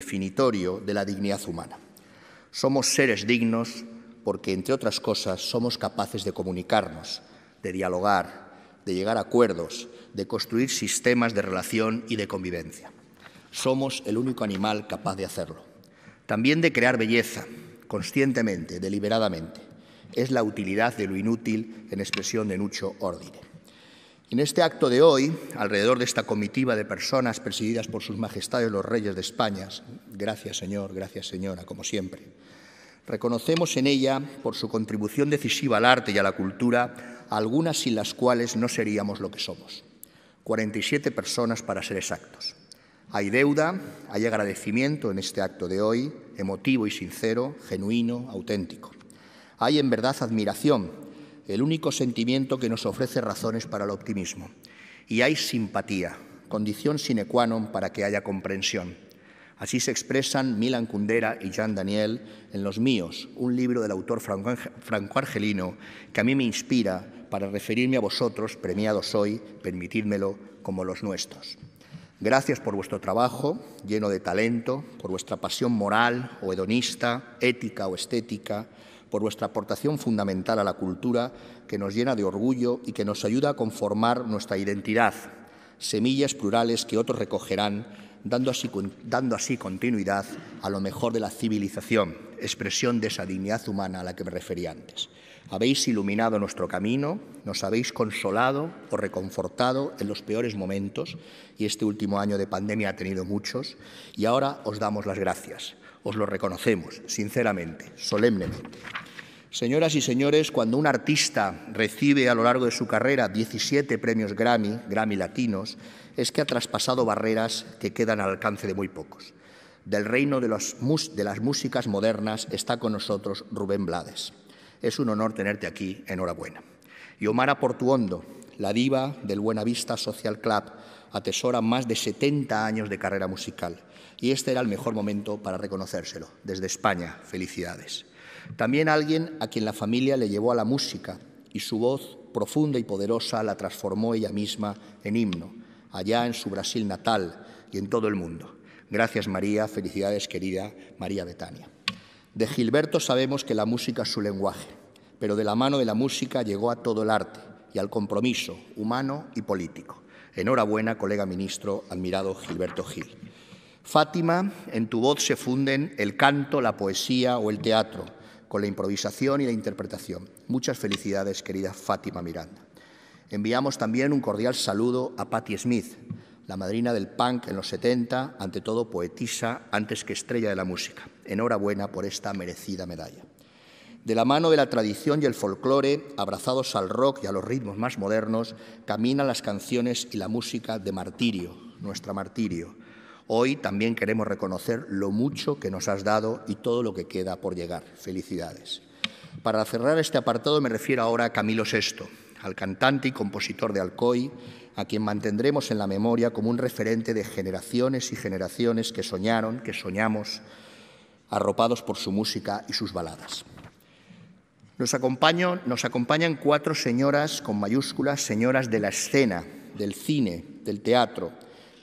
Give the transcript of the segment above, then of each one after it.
definitorio de la dignidad humana. Somos seres dignos porque, entre otras cosas, somos capaces de comunicarnos, de dialogar, de llegar a acuerdos, de construir sistemas de relación y de convivencia. Somos el único animal capaz de hacerlo. También de crear belleza, conscientemente, deliberadamente. Es la utilidad de lo inútil en expresión de mucho orden. En este acto de hoy, alrededor de esta comitiva de personas presididas por sus majestades los reyes de España, gracias Señor, gracias Señora, como siempre, reconocemos en ella, por su contribución decisiva al arte y a la cultura, algunas sin las cuales no seríamos lo que somos. 47 personas para ser exactos. Hay deuda, hay agradecimiento en este acto de hoy, emotivo y sincero, genuino, auténtico. Hay en verdad admiración el único sentimiento que nos ofrece razones para el optimismo. Y hay simpatía, condición sine qua non para que haya comprensión. Así se expresan Milan Kundera y Jean Daniel en Los Míos, un libro del autor franco-argelino que a mí me inspira para referirme a vosotros, premiados hoy, permitírmelo como los nuestros. Gracias por vuestro trabajo, lleno de talento, por vuestra pasión moral o hedonista, ética o estética, por vuestra aportación fundamental a la cultura que nos llena de orgullo y que nos ayuda a conformar nuestra identidad, semillas plurales que otros recogerán, dando así, dando así continuidad a lo mejor de la civilización, expresión de esa dignidad humana a la que me refería antes. Habéis iluminado nuestro camino, nos habéis consolado o reconfortado en los peores momentos, y este último año de pandemia ha tenido muchos, y ahora os damos las gracias. Os lo reconocemos, sinceramente, solemnemente. Señoras y señores, cuando un artista recibe a lo largo de su carrera 17 premios Grammy, Grammy latinos, es que ha traspasado barreras que quedan al alcance de muy pocos. Del reino de, las músicas modernas está con nosotros Rubén Blades. Es un honor tenerte aquí, enhorabuena. Y Omara Portuondo, la diva del Buenavista Social Club, atesora más de 70 años de carrera musical. Y este era el mejor momento para reconocérselo. Desde España, felicidades. También alguien a quien la familia le llevó a la música y su voz profunda y poderosa la transformó ella misma en himno, allá en su Brasil natal y en todo el mundo. Gracias María, felicidades querida María Betania. De Gilberto sabemos que la música es su lenguaje, pero de la mano de la música llegó a todo el arte y al compromiso humano y político. Enhorabuena, colega ministro, admirado Gilberto Gil. Fátima, en tu voz se funden el canto, la poesía o el teatro con la improvisación y la interpretación. Muchas felicidades, querida Fátima Miranda. Enviamos también un cordial saludo a Patti Smith, la madrina del punk en los 70, ante todo poetisa antes que estrella de la música. Enhorabuena por esta merecida medalla. De la mano de la tradición y el folclore, abrazados al rock y a los ritmos más modernos, caminan las canciones y la música de Martirio, nuestra Martirio, Hoy también queremos reconocer lo mucho que nos has dado y todo lo que queda por llegar. Felicidades. Para cerrar este apartado me refiero ahora a Camilo Sesto, al cantante y compositor de Alcoy, a quien mantendremos en la memoria como un referente de generaciones y generaciones que soñaron, que soñamos, arropados por su música y sus baladas. nos acompañan cuatro señoras con mayúsculas, señoras de la escena, del cine, del teatro,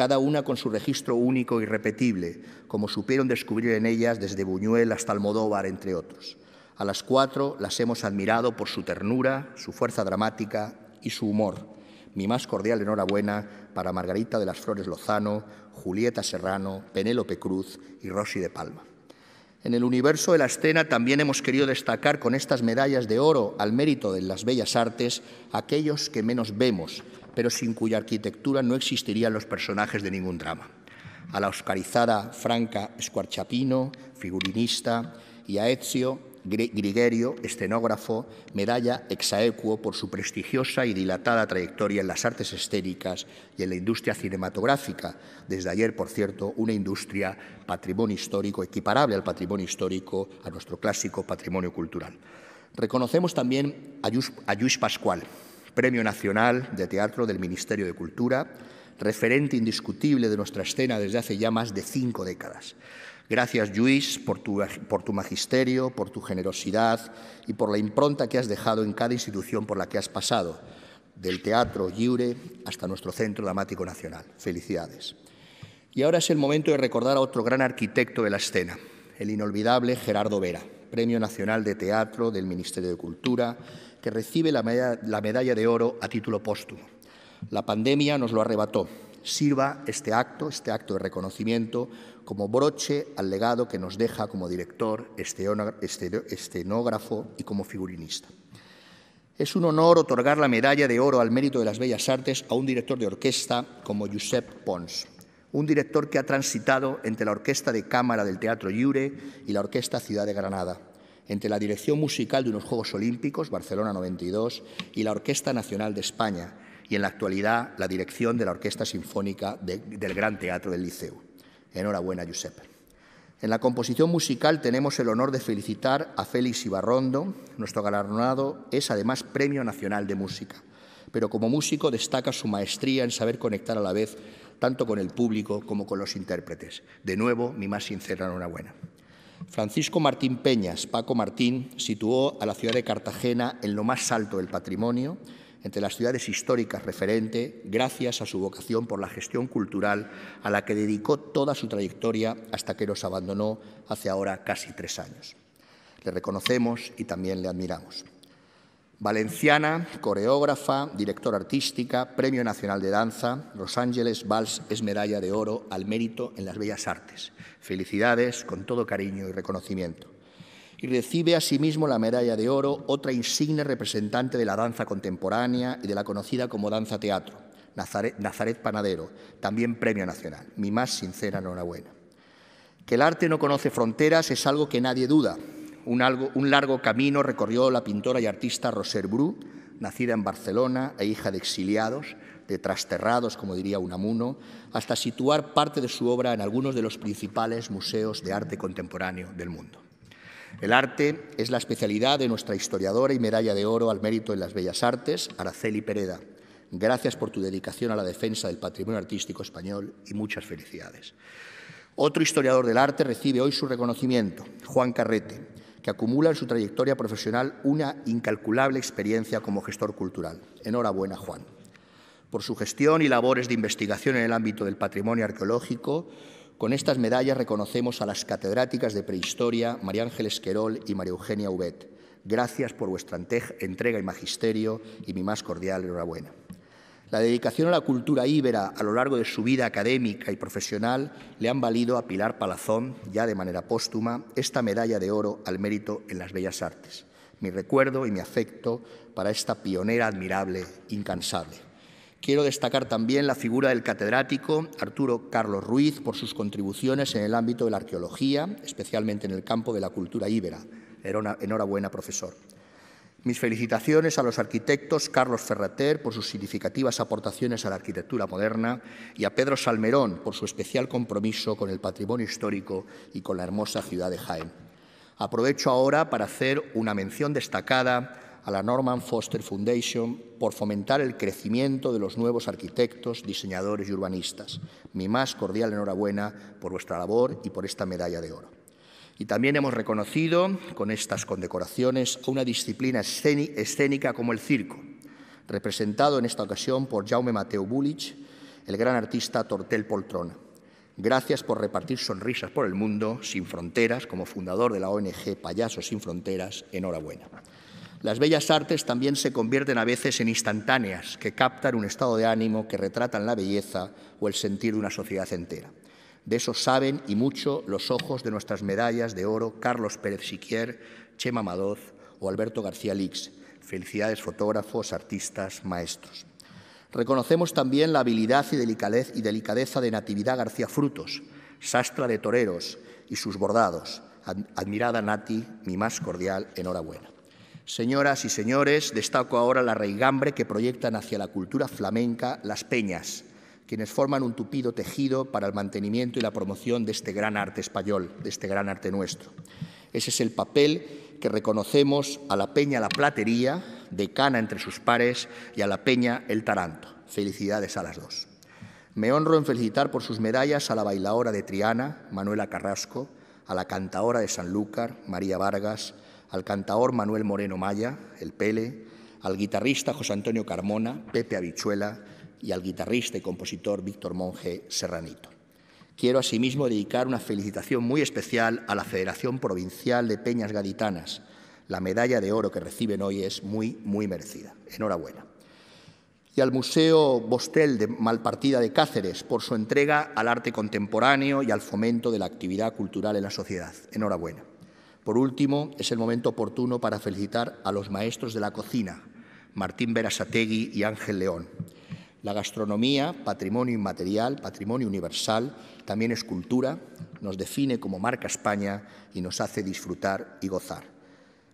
cada una con su registro único y repetible, como supieron descubrir en ellas desde Buñuel hasta Almodóvar, entre otros. A las cuatro las hemos admirado por su ternura, su fuerza dramática y su humor. Mi más cordial enhorabuena para Margarita de las Flores Lozano, Julieta Serrano, Penélope Cruz y Rosy de Palma. En el universo de la escena también hemos querido destacar con estas medallas de oro al mérito de las bellas artes aquellos que menos vemos, pero sin cuya arquitectura no existirían los personajes de ningún drama. A la oscarizada Franca Escuarchapino, figurinista, y a Ezio Grigerio, escenógrafo, medalla exaequo por su prestigiosa y dilatada trayectoria en las artes estéricas y en la industria cinematográfica. Desde ayer, por cierto, una industria patrimonio histórico equiparable al patrimonio histórico, a nuestro clásico patrimonio cultural. Reconocemos también a Luis Pascual, Premio Nacional de Teatro del Ministerio de Cultura, referente indiscutible de nuestra escena desde hace ya más de cinco décadas. Gracias, Luis, por tu, magisterio, por tu generosidad y por la impronta que has dejado en cada institución por la que has pasado, del Teatro Lliure hasta nuestro Centro Dramático Nacional. Felicidades. Y ahora es el momento de recordar a otro gran arquitecto de la escena, el inolvidable Gerardo Vera, Premio Nacional de Teatro del Ministerio de Cultura, que recibe la medalla, de oro a título póstumo. La pandemia nos lo arrebató. Sirva este acto, este acto de reconocimiento, como broche al legado que nos deja como director, escenógrafo y como figurinista. Es un honor otorgar la medalla de oro al mérito de las bellas artes a un director de orquesta como Josep Pons, un director que ha transitado entre la Orquesta de Cámara del Teatro Llure y la Orquesta Ciudad de Granada, entre la dirección musical de unos Juegos Olímpicos, Barcelona 92, y la Orquesta Nacional de España, y en la actualidad la dirección de la Orquesta Sinfónica del Gran Teatro del Liceo. Enhorabuena, Giuseppe. En la composición musical tenemos el honor de felicitar a Félix Ibarrondo. Nuestro galardonado es además Premio Nacional de Música. Pero como músico destaca su maestría en saber conectar a la vez tanto con el público como con los intérpretes. De nuevo, mi más sincera enhorabuena. Francisco Martín Peñas, Paco Martín, situó a la ciudad de Cartagena en lo más alto del patrimonio, entre las ciudades históricas referente, gracias a su vocación por la gestión cultural a la que dedicó toda su trayectoria hasta que nos abandonó hace ahora casi tres años. Le reconocemos y también le admiramos. Valenciana, coreógrafa, directora artística, Premio Nacional de Danza, Los Ángeles Vals es medalla de oro al mérito en las Bellas Artes. Felicidades con todo cariño y reconocimiento. Y recibe asimismo la medalla de oro otra insigne representante de la danza contemporánea y de la conocida como danza teatro, Nazaret, Nazaret Panadero, también Premio Nacional. Mi más sincera enhorabuena. Que el arte no conoce fronteras es algo que nadie duda, un, largo camino recorrió la pintora y artista Roser Bru, nacida en Barcelona e hija de exiliados, de trasterrados, como diría Unamuno, hasta situar parte de su obra en algunos de los principales museos de arte contemporáneo del mundo. El arte es la especialidad de nuestra historiadora y medalla de oro al mérito en las bellas artes, Araceli Pereda. Gracias por tu dedicación a la defensa del patrimonio artístico español y muchas felicidades. Otro historiador del arte recibe hoy su reconocimiento, Juan Carrete, que acumula en su trayectoria profesional una incalculable experiencia como gestor cultural. Enhorabuena, Juan. Por su gestión y labores de investigación en el ámbito del patrimonio arqueológico, con estas medallas reconocemos a las catedráticas de prehistoria María Ángel Esquerol y María Eugenia Ubet. Gracias por vuestra entrega y magisterio y mi más cordial enhorabuena. La dedicación a la cultura íbera a lo largo de su vida académica y profesional le han valido a Pilar Palazón, ya de manera póstuma, esta medalla de oro al mérito en las bellas artes. Mi recuerdo y mi afecto para esta pionera admirable, incansable. Quiero destacar también la figura del catedrático Arturo Carlos Ruiz por sus contribuciones en el ámbito de la arqueología, especialmente en el campo de la cultura íbera. Enhorabuena, profesor. Mis felicitaciones a los arquitectos Carlos Ferrater por sus significativas aportaciones a la arquitectura moderna y a Pedro Salmerón por su especial compromiso con el patrimonio histórico y con la hermosa ciudad de Jaén. Aprovecho ahora para hacer una mención destacada a la Norman Foster Foundation por fomentar el crecimiento de los nuevos arquitectos, diseñadores y urbanistas. Mi más cordial enhorabuena por vuestra labor y por esta medalla de oro. Y también hemos reconocido con estas condecoraciones a una disciplina escénica como el circo, representado en esta ocasión por Jaume Mateo Bulich, el gran artista Tortel Poltrona. Gracias por repartir sonrisas por el mundo sin fronteras, como fundador de la ONG Payasos sin Fronteras, enhorabuena. Las bellas artes también se convierten a veces en instantáneas, que captan un estado de ánimo, que retratan la belleza o el sentir de una sociedad entera. De eso saben y mucho los ojos de nuestras medallas de oro Carlos Pérez Siquier, Chema Madoz o Alberto García Lix. Felicidades fotógrafos, artistas, maestros. Reconocemos también la habilidad y delicadeza de Natividad García Frutos, sastra de toreros y sus bordados. Admirada Nati, mi más cordial enhorabuena. Señoras y señores, destaco ahora la raigambre que proyectan hacia la cultura flamenca las peñas, quienes forman un tupido tejido para el mantenimiento y la promoción de este gran arte español, de este gran arte nuestro. Ese es el papel que reconocemos a la Peña La Platería, decana entre sus pares, y a la Peña El Taranto. Felicidades a las dos. Me honro en felicitar por sus medallas a la bailaora de Triana, Manuela Carrasco, a la cantaora de Sanlúcar, María Vargas, al cantaor Manuel Moreno Maya, el Pele, al guitarrista José Antonio Carmona, Pepe Habichuela, y al guitarrista y compositor Víctor Monge Serranito. Quiero asimismo dedicar una felicitación muy especial a la Federación Provincial de Peñas Gaditanas. La medalla de oro que reciben hoy es muy, muy merecida. Enhorabuena. Y al Museo Bostel de Malpartida de Cáceres por su entrega al arte contemporáneo y al fomento de la actividad cultural en la sociedad. Enhorabuena. Por último, es el momento oportuno para felicitar a los maestros de la cocina, Martín Berasategui y Ángel León la gastronomía, patrimonio inmaterial, patrimonio universal, también es cultura, nos define como marca España y nos hace disfrutar y gozar.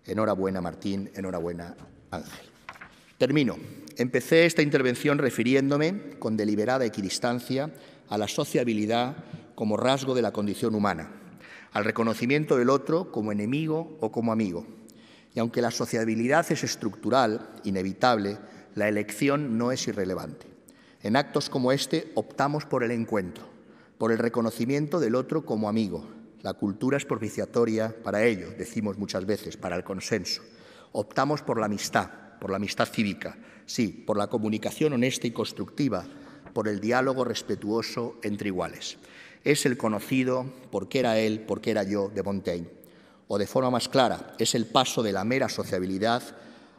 Enhorabuena Martín, enhorabuena Ángel. Termino. Empecé esta intervención refiriéndome con deliberada equidistancia a la sociabilidad como rasgo de la condición humana, al reconocimiento del otro como enemigo o como amigo. Y aunque la sociabilidad es estructural, inevitable, la elección no es irrelevante. En actos como este optamos por el encuentro, por el reconocimiento del otro como amigo. La cultura es propiciatoria para ello, decimos muchas veces, para el consenso. Optamos por la amistad, por la amistad cívica, sí, por la comunicación honesta y constructiva, por el diálogo respetuoso entre iguales. Es el conocido porque era él, porque era yo de Montaigne. O de forma más clara, es el paso de la mera sociabilidad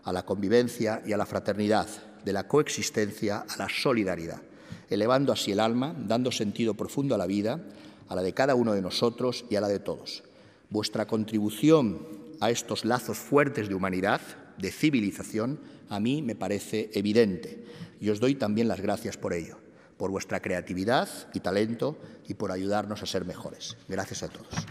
a la convivencia y a la fraternidad, de la coexistencia a la solidaridad, elevando así el alma, dando sentido profundo a la vida, a la de cada uno de nosotros y a la de todos. Vuestra contribución a estos lazos fuertes de humanidad, de civilización, a mí me parece evidente y os doy también las gracias por ello, por vuestra creatividad y talento y por ayudarnos a ser mejores. Gracias a todos.